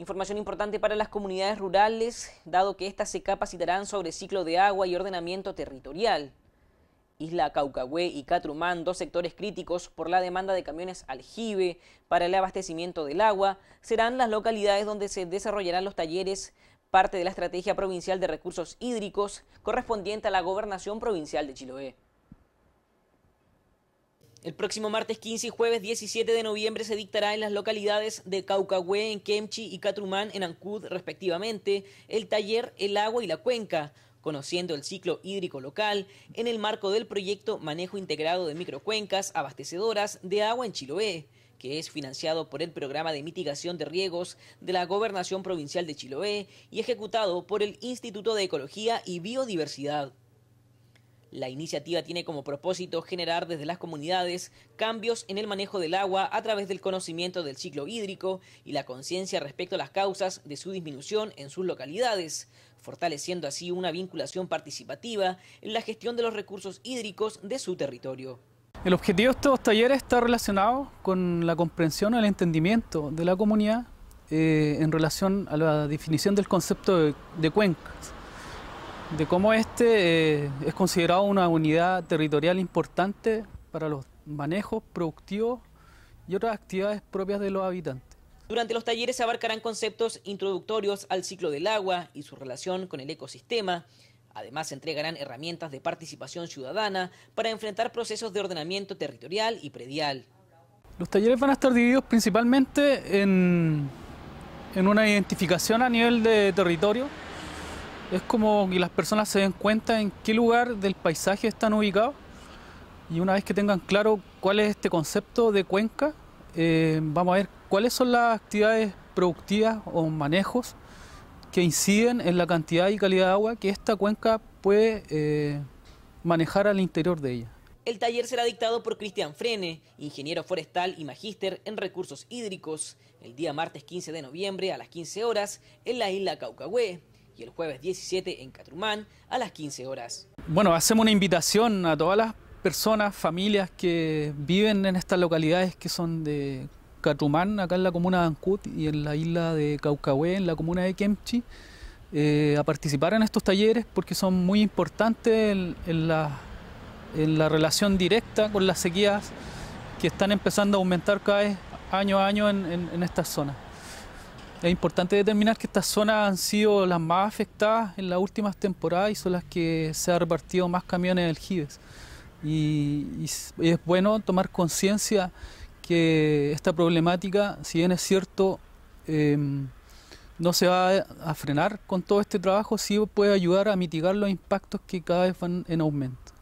Información importante para las comunidades rurales, dado que éstas se capacitarán sobre ciclo de agua y ordenamiento territorial. Isla Caucagüe y Catrumán, dos sectores críticos por la demanda de camiones aljibe para el abastecimiento del agua, serán las localidades donde se desarrollarán los talleres, parte de la Estrategia Provincial de Recursos Hídricos correspondiente a la Gobernación Provincial de Chiloé. El próximo martes 15 y jueves 17 de noviembre se dictará en las localidades de Caucahue, en Kemchi y Catrumán, en Ancud, respectivamente, el taller El agua y la cuenca, conociendo el ciclo hídrico local en el marco del proyecto Manejo Integrado de Microcuencas Abastecedoras de Agua en Chiloé que es financiado por el Programa de Mitigación de Riegos de la Gobernación Provincial de Chiloé y ejecutado por el Instituto de Ecología y Biodiversidad. La iniciativa tiene como propósito generar desde las comunidades cambios en el manejo del agua a través del conocimiento del ciclo hídrico y la conciencia respecto a las causas de su disminución en sus localidades, fortaleciendo así una vinculación participativa en la gestión de los recursos hídricos de su territorio. El objetivo de estos talleres está relacionado con la comprensión o el entendimiento de la comunidad eh, en relación a la definición del concepto de, de cuencas de cómo este eh, es considerado una unidad territorial importante para los manejos productivos y otras actividades propias de los habitantes. Durante los talleres se abarcarán conceptos introductorios al ciclo del agua y su relación con el ecosistema. Además, se entregarán herramientas de participación ciudadana para enfrentar procesos de ordenamiento territorial y predial. Los talleres van a estar divididos principalmente en, en una identificación a nivel de territorio, es como que las personas se den cuenta en qué lugar del paisaje están ubicados y una vez que tengan claro cuál es este concepto de cuenca, eh, vamos a ver cuáles son las actividades productivas o manejos que inciden en la cantidad y calidad de agua que esta cuenca puede eh, manejar al interior de ella. El taller será dictado por Cristian Frene, ingeniero forestal y magíster en recursos hídricos, el día martes 15 de noviembre a las 15 horas en la isla Caucahue y el jueves 17 en Catrumán a las 15 horas. Bueno, hacemos una invitación a todas las personas, familias que viven en estas localidades que son de Catrumán, acá en la comuna de Ancut y en la isla de Caucahué, en la comuna de Kemchi, eh, a participar en estos talleres porque son muy importantes en, la, relación directa con las sequías que están empezando a aumentar cada vez año a año en estas zonas. Es importante determinar que estas zonas han sido las más afectadas en las últimas temporadas y son las que se han repartido más camiones del GIBES. Y, es bueno tomar conciencia que esta problemática, si bien es cierto, em, no se va a frenar con todo este trabajo, sí puede ayudar a mitigar los impactos que cada vez van en aumento.